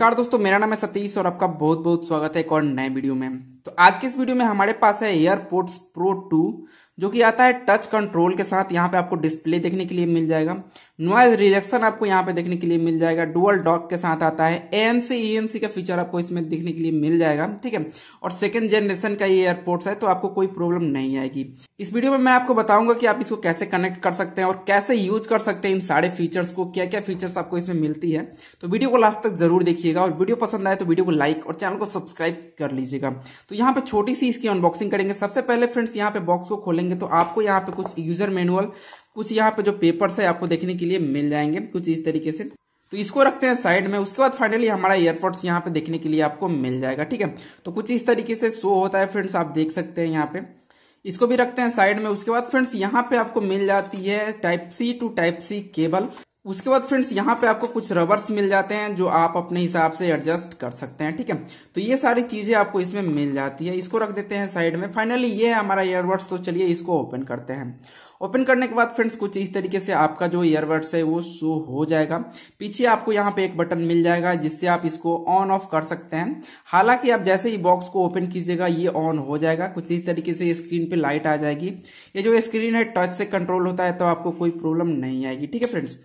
नमस्कार दोस्तों मेरा नाम है सतीश और आपका बहुत बहुत स्वागत है एक और नए वीडियो में तो आज के इस वीडियो में हमारे पास है एयरपोर्ट्स प्रो टू जो कि आता है टच कंट्रोल के साथ यहाँ पे आपको डिस्प्ले देखने के लिए मिल जाएगा नॉइज रिजेक्शन आपको यहाँ पे देखने के लिए मिल जाएगा डुअल डॉक के साथ आता है एएनसी ईएनसी का फीचर आपको इसमें देखने के लिए मिल जाएगा ठीक है और सेकंड जनरेशन का ये एयरपोर्ट्स है तो आपको कोई प्रॉब्लम नहीं आएगी इस वीडियो में मैं आपको बताऊंगा कि आप इसको कैसे कनेक्ट कर सकते हैं और कैसे यूज कर सकते हैं इन सारे फीचर्स को क्या क्या फीचर्स आपको इसमें मिलती है तो वीडियो को लास्ट तक जरूर देखिएगा और वीडियो पसंद आए तो वीडियो को लाइक और चैनल को सब्सक्राइब कर लीजिएगा तो यहाँ पे छोटी सी इसकी अनबॉक्सिंग करेंगे सबसे पहले फ्रेंड्स यहाँ पे बॉक्स को खोलेंगे करेंगे तो आपको यहाँ पे कुछ यूजर मैनुअल कुछ यहाँ पे जो पेपर्स है आपको देखने के लिए मिल जाएंगे कुछ इस तरीके से तो इसको रखते हैं साइड में उसके बाद फाइनली हमारा एयरपोर्ट्स यहाँ पे देखने के लिए आपको मिल जाएगा ठीक है तो कुछ इस तरीके से शो होता है फ्रेंड्स आप देख सकते हैं यहाँ पे इसको भी रखते हैं साइड में उसके बाद फ्रेंड्स यहाँ पे आपको मिल जाती है type C to type C cable उसके बाद फ्रेंड्स यहाँ पे आपको कुछ रबर्स मिल जाते हैं जो आप अपने हिसाब से एडजस्ट कर सकते हैं ठीक है तो ये सारी चीजें आपको इसमें मिल जाती है इसको रख देते हैं साइड में फाइनली ये है हमारा ईयरबड्स तो चलिए इसको ओपन करते हैं ओपन करने के बाद फ्रेंड्स कुछ इस तरीके से आपका जो ईयरबड्स है वो शो हो जाएगा पीछे आपको यहाँ पे एक बटन मिल जाएगा जिससे आप इसको ऑन ऑफ कर सकते हैं हालांकि आप जैसे ही बॉक्स को ओपन कीजिएगा ये ऑन हो जाएगा कुछ इस तरीके से स्क्रीन पे लाइट आ जाएगी ये जो स्क्रीन है टच से कंट्रोल होता है तो आपको कोई प्रॉब्लम नहीं आएगी ठीक है फ्रेंड्स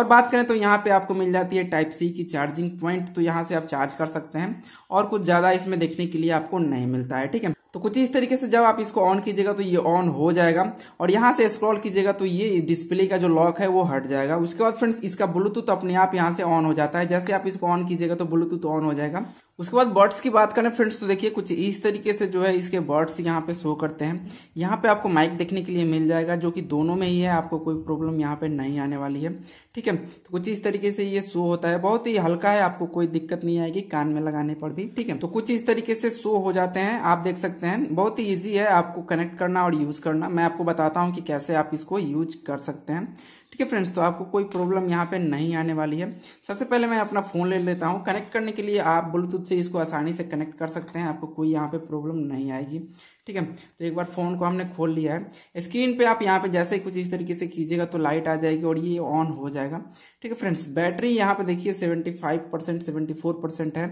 और बात करें तो यहाँ पे आपको मिल जाती है टाइप सी की चार्जिंग पॉइंट तो यहाँ से आप चार्ज कर सकते हैं और कुछ ज्यादा इसमें देखने के लिए आपको नहीं मिलता है ठीक है तो कुछ इस तरीके से जब आप इसको ऑन कीजिएगा तो ये ऑन हो जाएगा और यहाँ से स्क्रॉल कीजिएगा तो ये डिस्प्ले का जो लॉक है वो हट जाएगा उसके बाद फ्रेंड्स इसका ब्लूटूथ अपने आप यहाँ से ऑन हो जाता है जैसे आप इसको ऑन कीजिएगा तो ब्लूटूथ ऑन हो जाएगा उसके बाद बर्ड्स की बात करें फ्रेंड्स तो देखिए कुछ इस तरीके से जो है इसके बर्ड्स यहाँ पे शो करते हैं यहाँ पे आपको माइक देखने के लिए मिल जाएगा जो कि दोनों में ही है आपको कोई प्रॉब्लम यहाँ पे नहीं आने वाली है ठीक है तो कुछ इस तरीके से ये शो होता है बहुत ही हल्का है आपको कोई दिक्कत नहीं आएगी कान में लगाने पर भी ठीक है तो कुछ इस तरीके से शो हो जाते हैं आप देख सकते हैं बहुत ही ईजी है आपको कनेक्ट करना और यूज करना मैं आपको बताता हूँ कि कैसे आप इसको यूज कर सकते हैं ठीक है फ्रेंड्स तो आपको कोई प्रॉब्लम यहाँ पे नहीं आने वाली है सबसे पहले मैं अपना फ़ोन ले लेता हूँ कनेक्ट करने के लिए आप ब्लूटूथ से इसको आसानी से कनेक्ट कर सकते हैं आपको कोई यहाँ पे प्रॉब्लम नहीं आएगी ठीक है तो एक बार फ़ोन को हमने खोल लिया है स्क्रीन पे आप यहाँ पे जैसे कुछ इस तरीके से कीजिएगा तो लाइट आ जाएगी और ये ऑन हो जाएगा ठीक है फ्रेंड्स बैटरी यहाँ पे देखिए seventy five percent seventy four percent है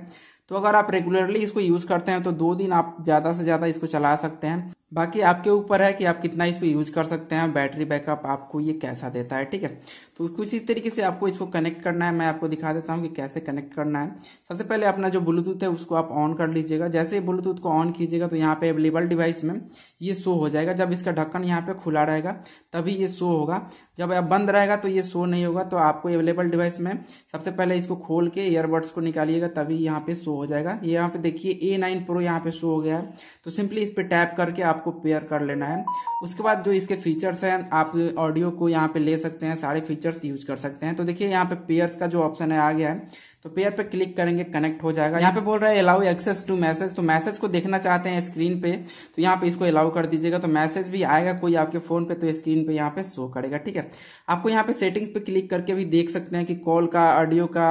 तो अगर आप रेगुलरली इसको यूज़ करते हैं तो दो दिन आप ज़्यादा से ज़्यादा इसको चला सकते हैं बाकी आपके ऊपर है कि आप कितना इसको यूज कर सकते हैं बैटरी बैकअप आपको ये कैसा देता है ठीक है तो कुछ इस तरीके से आपको इसको कनेक्ट करना है मैं आपको दिखा देता हूँ कि कैसे कनेक्ट करना है सबसे पहले अपना जो ब्लूटूथ है उसको आप ऑन कर लीजिएगा जैसे ब्लूटूथ को ऑन कीजिएगा तो यहाँ पे अवेलेबल डिवाइस में ये शो हो जाएगा जब इसका ढक्कन यहाँ पे खुला रहेगा तभी ये शो होगा जब आप बंद रहेगा तो ये शो नहीं होगा तो आपको अवेलेबल डिवाइस में सबसे पहले इसको खोल के ईयरबड्स को निकालिएगा तभी यहाँ पे शो हो जाएगा यहाँ पे देखिए ए नाइन प्रो यहाँ पे शो हो गया है तो सिंपली इस पर टैप करके आप आपको पेयर कर लेना है उसके बाद जो इसके फीचर्स हैं आप ऑडियो को यहाँ पे ले सकते हैं सारे फीचर्स यूज कर सकते हैं तो देखिए यहाँ पे पेयर्स का जो ऑप्शन है आ गया है तो पेयर पे क्लिक करेंगे कनेक्ट हो जाएगा यहाँ पे बोल रहा है अलाउ एक्सेस टू मैसेज तो मैसेज को देखना चाहते हैं स्क्रीन पे तो यहाँ पे इसको अलाउ कर दीजिएगा तो मैसेज भी आएगा कोई आपके फोन पे तो स्क्रीन पे यहाँ पे शो करेगा ठीक है आपको यहाँ पे सेटिंग्स पे क्लिक करके भी देख सकते हैं कि कॉल का ऑडियो का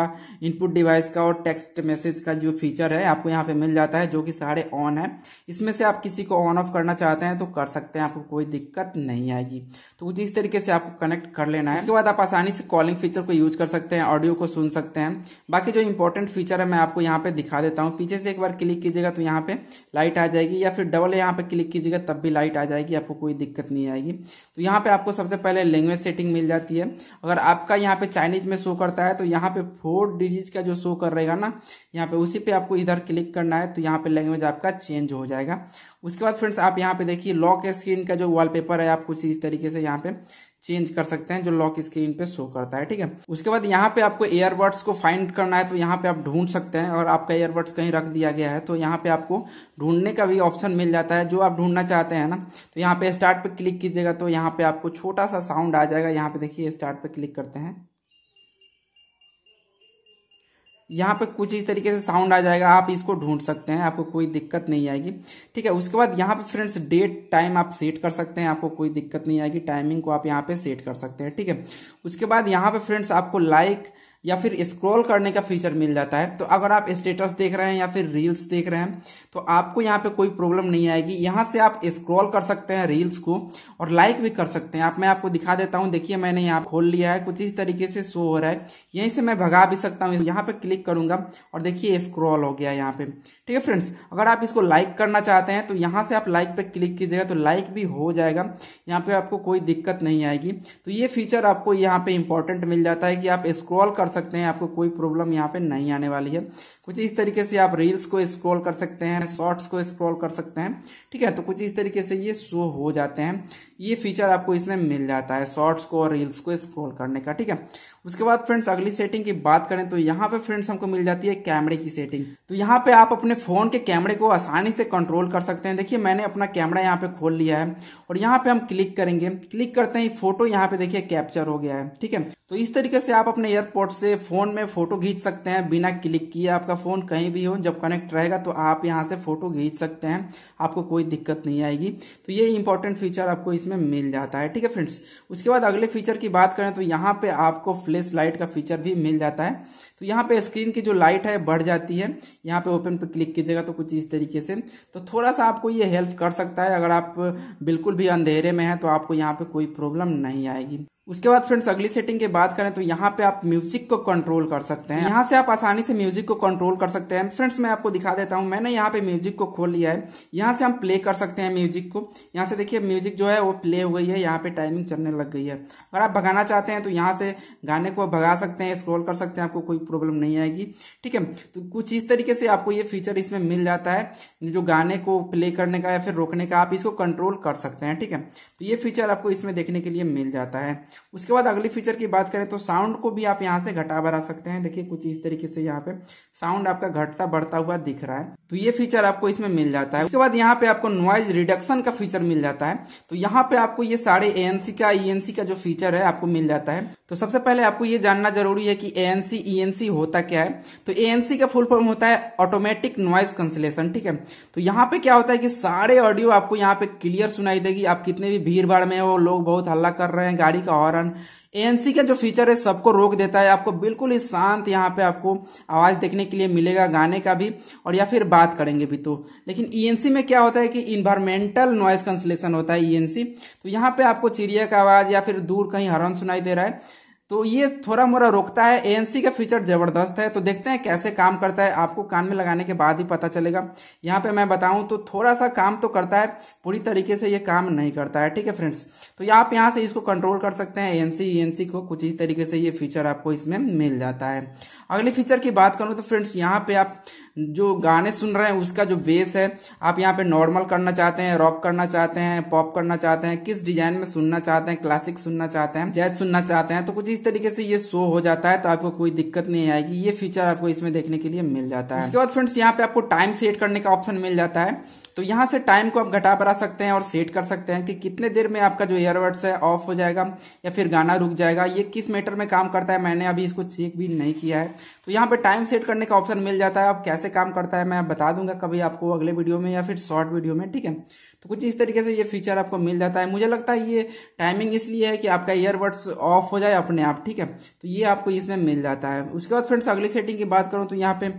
इनपुट डिवाइस का और टेक्स्ट मैसेज का जो फीचर है आपको यहाँ पे मिल जाता है जो कि सारे ऑन है इसमें से आप किसी को ऑन ऑफ करना चाहते हैं तो कर सकते हैं आपको कोई दिक्कत नहीं आएगी तो कुछ इस तरीके से आपको कनेक्ट कर लेना है उसके बाद आप आसानी से कॉलिंग फीचर को यूज कर सकते हैं ऑडियो को सुन सकते हैं बाकी बाकी जो इंपॉर्टेंट फीचर है मैं आपको यहाँ पे दिखा देता हूँ पीछे से एक बार क्लिक कीजिएगा तो यहाँ पे लाइट आ जाएगी या फिर डबल यहाँ पे क्लिक कीजिएगा तब भी लाइट आ जाएगी आपको कोई दिक्कत नहीं आएगी तो यहाँ पे आपको सबसे पहले लैंग्वेज सेटिंग मिल जाती है अगर आपका यहाँ पे चाइनीज में शो करता है तो यहाँ पे फोर डिजिट का जो शो कर रहेगा ना यहाँ पे उसी पे आपको इधर क्लिक करना है तो यहाँ पे लैंग्वेज आपका चेंज हो जाएगा उसके बाद फ्रेंड्स आप यहाँ पे देखिए लॉक स्क्रीन का जो वॉलपेपर है आप कुछ इस तरीके से यहाँ पे चेंज कर सकते हैं जो लॉक स्क्रीन पे शो करता है ठीक है उसके बाद यहाँ पे आपको एयरबड्स को फाइंड करना है तो यहाँ पे आप ढूंढ सकते हैं और आपका एयरबड्स कहीं रख दिया गया है तो यहाँ पे आपको ढूंढने का भी ऑप्शन मिल जाता है जो आप ढूंढना चाहते हैं ना तो यहाँ पे स्टार्ट पे क्लिक कीजिएगा तो यहाँ पे आपको छोटा सा साउंड आ जाएगा यहाँ पे देखिए स्टार्ट पे क्लिक करते हैं यहाँ पे कुछ इस तरीके से साउंड आ जाएगा आप इसको ढूंढ सकते हैं आपको कोई दिक्कत नहीं आएगी ठीक है उसके बाद यहाँ पे फ्रेंड्स डेट टाइम आप सेट कर सकते हैं आपको कोई दिक्कत नहीं आएगी टाइमिंग को आप यहाँ पे सेट कर सकते हैं ठीक है उसके बाद यहाँ पे फ्रेंड्स आपको लाइक like, या फिर स्क्रॉल करने का फीचर मिल जाता है तो अगर आप स्टेटस देख रहे हैं या फिर रील्स देख रहे हैं तो आपको यहाँ पे कोई प्रॉब्लम नहीं आएगी यहाँ से आप स्क्रॉल कर सकते हैं रील्स को और लाइक भी कर सकते हैं आप मैं आपको दिखा देता हूँ देखिए मैंने यहाँ खोल लिया है कुछ इस तरीके से शो हो रहा है यहीं से मैं भगा भी सकता हूँ यहाँ पे क्लिक करूंगा और देखिए स्क्रॉल हो गया यहाँ पे ठीक है फ्रेंड्स अगर आप इसको लाइक करना चाहते हैं तो यहाँ से आप लाइक पे क्लिक कीजिएगा तो लाइक भी हो जाएगा यहाँ पे आपको कोई दिक्कत नहीं आएगी तो ये फीचर आपको यहाँ पे इंपॉर्टेंट मिल जाता है कि आप स्क्रॉल कर कर सकते हैं आपको कोई प्रॉब्लम यहाँ पे नहीं आने वाली है कुछ इस तरीके से आप रील्स को स्क्रॉल कर सकते हैं शॉर्ट्स को स्क्रॉल कर सकते हैं ठीक है तो कुछ इस तरीके से ये शो हो जाते हैं ये फीचर आपको इसमें मिल जाता है शॉर्ट्स को और रील्स को स्क्रॉल करने का ठीक है उसके बाद फ्रेंड्स अगली सेटिंग की बात करें तो यहाँ पे फ्रेंड्स हमको मिल जाती है कैमरे की सेटिंग तो यहाँ पे आप अपने फोन के कैमरे को आसानी से कंट्रोल कर सकते हैं देखिए मैंने अपना कैमरा यहाँ पे खोल लिया है और यहाँ पे हम क्लिक करेंगे क्लिक करते ही फोटो यहाँ पे देखिए कैप्चर हो गया है ठीक है तो इस तरीके से आप अपने एयरपोर्ट से फोन में फोटो खींच सकते हैं बिना क्लिक किए आपका फोन कहीं भी हो जब कनेक्ट रहेगा तो आप यहाँ से फोटो खींच सकते हैं आपको कोई दिक्कत नहीं आएगी तो ये इंपॉर्टेंट फीचर आपको इस इसमें मिल जाता है ठीक है फ्रेंड्स उसके बाद अगले फीचर की बात करें तो यहाँ पे आपको फ्लैश लाइट का फीचर भी मिल जाता है तो यहाँ पे स्क्रीन की जो लाइट है बढ़ जाती है यहाँ पे ओपन पे क्लिक कीजिएगा तो कुछ इस तरीके से तो थोड़ा सा आपको ये हेल्प कर सकता है अगर आप बिल्कुल भी अंधेरे में है तो आपको यहाँ पे कोई प्रॉब्लम नहीं आएगी उसके बाद फ्रेंड्स अगली सेटिंग की बात करें तो यहाँ पे आप म्यूजिक को कंट्रोल कर सकते हैं यहाँ से आप आसानी से म्यूजिक को कंट्रोल कर सकते हैं फ्रेंड्स मैं आपको दिखा देता हूँ मैंने यहाँ पे म्यूजिक को खोल लिया है यहाँ से हम प्ले कर सकते हैं म्यूजिक को यहाँ से देखिए म्यूजिक जो है वो प्ले हो गई है यहाँ पे टाइमिंग चलने लग गई है अगर आप भगाना चाहते हैं तो यहाँ से गाने को भगा सकते हैं स्क्रोल कर सकते हैं आपको कोई प्रॉब्लम नहीं आएगी ठीक है तो कुछ इस तरीके से आपको ये फीचर इसमें मिल जाता है जो गाने को प्ले करने का या फिर रोकने का आप इसको कंट्रोल कर सकते हैं ठीक है तो ये फीचर आपको इसमें देखने के लिए मिल जाता है उसके बाद अगली फीचर की बात करें तो साउंड को भी आप यहाँ से घटा बढ़ा सकते हैं देखिए कुछ इस तरीके से यहाँ पे साउंड आपका घटता बढ़ता हुआ दिख रहा है तो ये फीचर आपको इसमें मिल जाता है उसके बाद यहाँ पे आपको नॉइज रिडक्शन का फीचर मिल जाता है तो यहाँ पे आपको ये सारे एएनसी का ईएनसी e का जो फीचर है आपको मिल जाता है तो सबसे पहले आपको ये जानना जरूरी है कि एएनसी ईएनसी e होता क्या है तो एएनसी का फुल फॉर्म होता है ऑटोमेटिक नॉइज कंसलेशन ठीक है तो यहाँ पे क्या होता है कि सारे ऑडियो आपको यहाँ पे क्लियर सुनाई देगी आप कितने भी भीड़ भाड़ में हो लोग बहुत हल्ला कर रहे हैं गाड़ी का हॉर्न एएनसी का जो फीचर है सबको रोक देता है आपको बिल्कुल ही शांत यहाँ पे आपको आवाज देखने के लिए मिलेगा गाने का भी और या फिर बात करेंगे भी तो लेकिन ईएनसी e में क्या होता है कि इन्वायरमेंटल नॉइज कंसलेशन होता है ईएनसी e तो यहाँ पे आपको चिड़िया का आवाज या फिर दूर कहीं हॉर्न सुनाई दे रहा है तो ये थोड़ा मोरा रोकता है एएनसी का फीचर जबरदस्त है तो देखते हैं कैसे काम करता है आपको कान में लगाने के बाद ही पता चलेगा यहाँ पे मैं बताऊं तो थोड़ा सा काम तो करता है पूरी तरीके से ये काम नहीं करता है ठीक है फ्रेंड्स तो आप यहाँ से इसको कंट्रोल कर सकते हैं एएनसी एएनसी को कुछ इस तरीके से ये फीचर आपको इसमें मिल जाता है अगले फीचर की बात करूँ तो फ्रेंड्स यहाँ पे आप जो गाने सुन रहे हैं उसका जो बेस है आप यहाँ पे नॉर्मल करना चाहते हैं रॉक करना चाहते हैं पॉप करना चाहते हैं किस डिजाइन में सुनना चाहते हैं क्लासिक सुनना चाहते हैं जैज सुनना चाहते हैं तो कुछ इस तरीके से ये शो हो जाता है तो आपको कोई दिक्कत नहीं आएगी ये फीचर आपको इसमें देखने के लिए मिल जाता है उसके बाद फ्रेंड्स यहाँ पे आपको टाइम सेट करने का ऑप्शन मिल जाता है तो यहाँ से टाइम को आप घटा बढ़ा सकते हैं और सेट कर सकते हैं कि कितने देर में आपका जो ईयरबड्स है ऑफ हो जाएगा या फिर गाना रुक जाएगा ये किस मैटर में काम करता है मैंने अभी इसको चेक भी नहीं किया है तो यहाँ पे टाइम सेट करने का ऑप्शन मिल जाता है अब कैसे काम करता है मैं बता दूंगा कभी आपको अगले वीडियो में या फिर शॉर्ट वीडियो में ठीक है तो कुछ इस तरीके से ये फीचर आपको मिल जाता है मुझे लगता है ये टाइमिंग इसलिए है कि आपका ईयरबड्स ऑफ हो जाए अपने आप ठीक है तो ये आपको इसमें मिल जाता है उसके बाद फ्रेंड्स अगली सेटिंग की बात करूँ तो यहाँ पे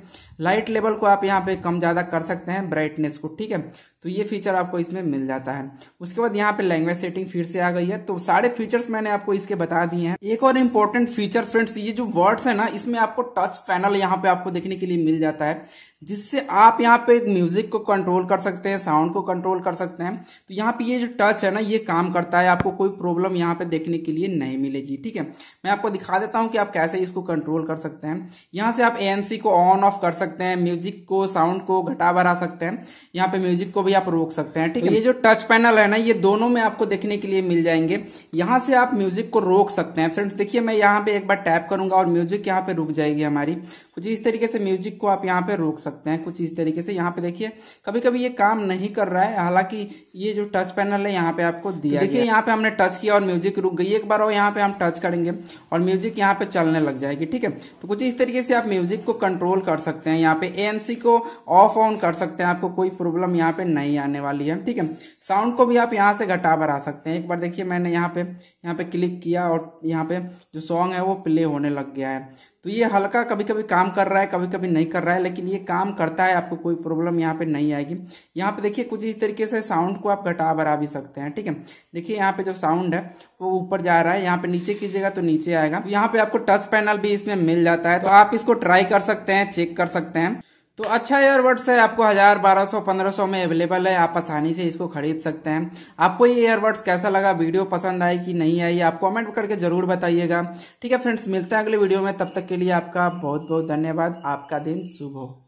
लाइट लेवल को आप यहाँ पे कम ज़्यादा कर सकते हैं ब्राइटनेस को ठीक है तो ये फीचर आपको इसमें मिल जाता है उसके बाद यहाँ पे लैंग्वेज सेटिंग फिर से आ गई है तो सारे फीचर्स मैंने आपको इसके बता दिए हैं एक और इम्पोर्टेंट फीचर फ्रेंड्स ये जो वर्ड्स है ना इसमें आपको टच पैनल यहाँ पे आपको देखने के लिए मिल जाता है जिससे आप यहाँ पे म्यूजिक को कंट्रोल कर सकते हैं साउंड को कंट्रोल कर सकते हैं तो यहाँ पे ये जो टच है ना ये काम करता है आपको कोई प्रॉब्लम यहाँ पे देखने के लिए नहीं मिलेगी ठीक है मैं आपको दिखा देता हूँ कि आप कैसे इसको कंट्रोल कर सकते हैं यहाँ से आप एनसी को ऑन ऑफ कर सकते हैं म्यूजिक को साउंड को घटा बढ़ा सकते हैं यहाँ पे म्यूजिक को भी आप रोक सकते हैं ठीक है तो ये जो टच पैनल है ना ये दोनों में आपको देखने के लिए मिल जाएंगे यहाँ से आप म्यूजिक को रोक सकते हैं फ्रेंड्स देखिए मैं यहाँ पे एक बार टैप करूंगा और म्यूजिक यहाँ पे रुक जाएगी हमारी कुछ इस तरीके से म्यूजिक को आप यहाँ पे रोक सकते हैं कुछ इस तरीके से यहाँ पे देखिए कभी कभी ये काम नहीं कर रहा है हालांकि ये जो टच पैनल है यहाँ पे आपको दिया देखिए यहाँ पे हमने टच किया और म्यूजिक रुक गई एक बार और यहाँ पे हम टच करेंगे और म्यूजिक यहाँ पे चलने लग जाएगी ठीक है तो कुछ इस तरीके से आप म्यूजिक को कंट्रोल कर सकते हैं यहाँ पे एनसी को ऑफ ऑन कर सकते हैं आपको कोई प्रॉब्लम यहाँ पे नहीं नहीं आने वाली है ठीक है साउंड को भी आप यहाँ से घटा बढ़ा सकते हैं एक बार देखिए मैंने यहाँ पे यहाँ पे क्लिक किया और यहाँ पे जो सॉन्ग है वो प्ले होने लग गया है तो ये हल्का कभी कभी काम कर रहा है कभी कभी नहीं कर रहा है लेकिन ये काम करता है आपको कोई प्रॉब्लम यहाँ पे नहीं आएगी यहाँ पे देखिए कुछ इस तरीके से साउंड को आप घटा बढ़ा भी सकते हैं ठीक है देखिए यहाँ पे जो साउंड है वो ऊपर जा रहा है यहाँ पे नीचे कीजिएगा तो नीचे आएगा यहाँ पे आपको टच पैनल भी इसमें मिल जाता है तो आप इसको ट्राई कर सकते हैं चेक कर सकते हैं तो अच्छा एयरबड्स है आपको हजार बारह सौ पंद्रह सौ में अवेलेबल है आप आसानी से इसको खरीद सकते हैं आपको ये एयरबड्स कैसा लगा वीडियो पसंद आई कि नहीं आई आप कमेंट करके जरूर बताइएगा ठीक है फ्रेंड्स मिलते हैं अगले वीडियो में तब तक के लिए आपका बहुत बहुत धन्यवाद आपका दिन शुभ हो